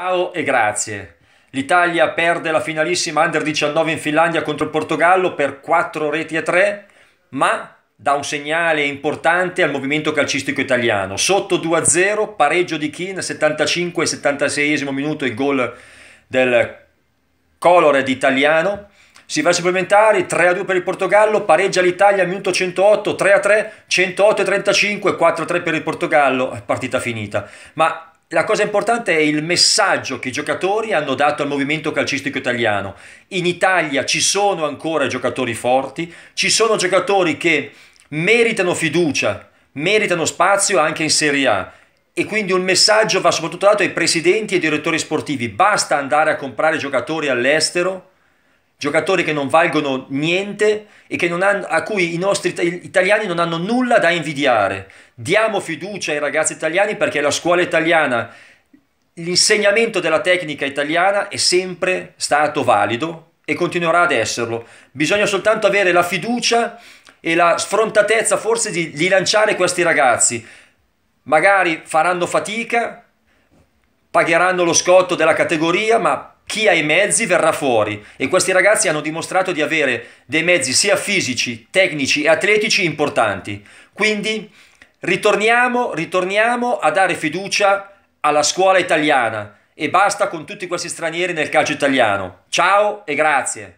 Ciao e grazie. L'Italia perde la finalissima Under 19 in Finlandia contro il Portogallo per 4 reti a 3, ma dà un segnale importante al movimento calcistico italiano. Sotto 2-0, pareggio di Kin, 75 76 minuto il gol del colore italiano. Si va ai supplementari, 3-2 per il Portogallo, pareggia l'Italia al minuto 108, 3-3, 108-35, 4-3 per il Portogallo, partita finita. Ma la cosa importante è il messaggio che i giocatori hanno dato al movimento calcistico italiano. In Italia ci sono ancora giocatori forti, ci sono giocatori che meritano fiducia, meritano spazio anche in Serie A e quindi un messaggio va soprattutto dato ai presidenti e ai direttori sportivi. Basta andare a comprare giocatori all'estero giocatori che non valgono niente e che non hanno, a cui i nostri italiani non hanno nulla da invidiare. Diamo fiducia ai ragazzi italiani perché la scuola italiana, l'insegnamento della tecnica italiana è sempre stato valido e continuerà ad esserlo. Bisogna soltanto avere la fiducia e la sfrontatezza forse di, di lanciare questi ragazzi. Magari faranno fatica, pagheranno lo scotto della categoria, ma chi ha i mezzi verrà fuori e questi ragazzi hanno dimostrato di avere dei mezzi sia fisici, tecnici e atletici importanti. Quindi ritorniamo, ritorniamo a dare fiducia alla scuola italiana e basta con tutti questi stranieri nel calcio italiano. Ciao e grazie.